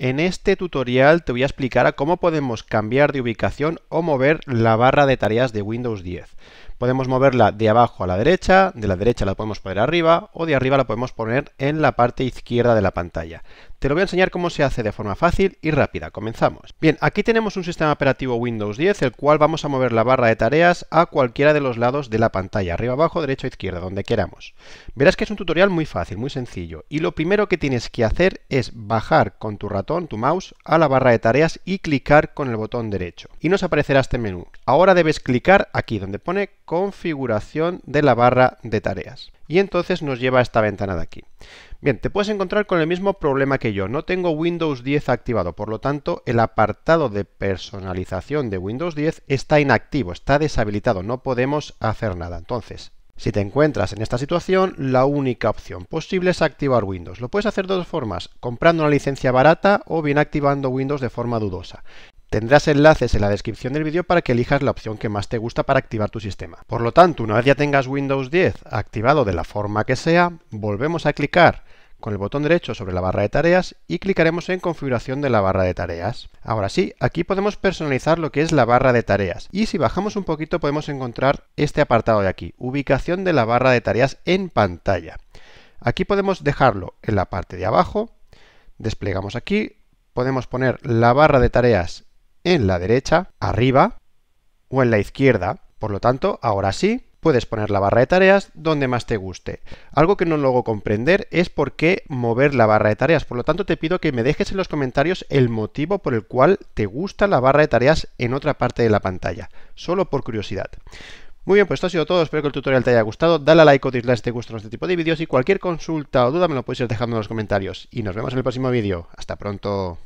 En este tutorial te voy a explicar cómo podemos cambiar de ubicación o mover la barra de tareas de Windows 10. Podemos moverla de abajo a la derecha, de la derecha la podemos poner arriba o de arriba la podemos poner en la parte izquierda de la pantalla. Te lo voy a enseñar cómo se hace de forma fácil y rápida. Comenzamos. Bien, aquí tenemos un sistema operativo Windows 10, el cual vamos a mover la barra de tareas a cualquiera de los lados de la pantalla, arriba, abajo, derecha, izquierda, donde queramos. Verás que es un tutorial muy fácil, muy sencillo, y lo primero que tienes que hacer es bajar con tu ratón, tu mouse, a la barra de tareas y clicar con el botón derecho. Y nos aparecerá este menú. Ahora debes clicar aquí, donde pone configuración de la barra de tareas. Y entonces nos lleva a esta ventana de aquí. Bien, te puedes encontrar con el mismo problema que yo. No tengo Windows 10 activado, por lo tanto el apartado de personalización de Windows 10 está inactivo, está deshabilitado, no podemos hacer nada. Entonces, si te encuentras en esta situación, la única opción posible es activar Windows. Lo puedes hacer de dos formas, comprando una licencia barata o bien activando Windows de forma dudosa. Tendrás enlaces en la descripción del vídeo para que elijas la opción que más te gusta para activar tu sistema. Por lo tanto, una vez ya tengas Windows 10 activado de la forma que sea, volvemos a clicar con el botón derecho sobre la barra de tareas y clicaremos en configuración de la barra de tareas. Ahora sí, aquí podemos personalizar lo que es la barra de tareas y si bajamos un poquito podemos encontrar este apartado de aquí, ubicación de la barra de tareas en pantalla. Aquí podemos dejarlo en la parte de abajo, desplegamos aquí, podemos poner la barra de tareas en la derecha, arriba o en la izquierda. Por lo tanto, ahora sí, puedes poner la barra de tareas donde más te guste. Algo que no logro comprender es por qué mover la barra de tareas. Por lo tanto, te pido que me dejes en los comentarios el motivo por el cual te gusta la barra de tareas en otra parte de la pantalla. Solo por curiosidad. Muy bien, pues esto ha sido todo. Espero que el tutorial te haya gustado. Dale a like o dislike si te gustan este tipo de vídeos y cualquier consulta o duda me lo puedes ir dejando en los comentarios. Y nos vemos en el próximo vídeo. Hasta pronto.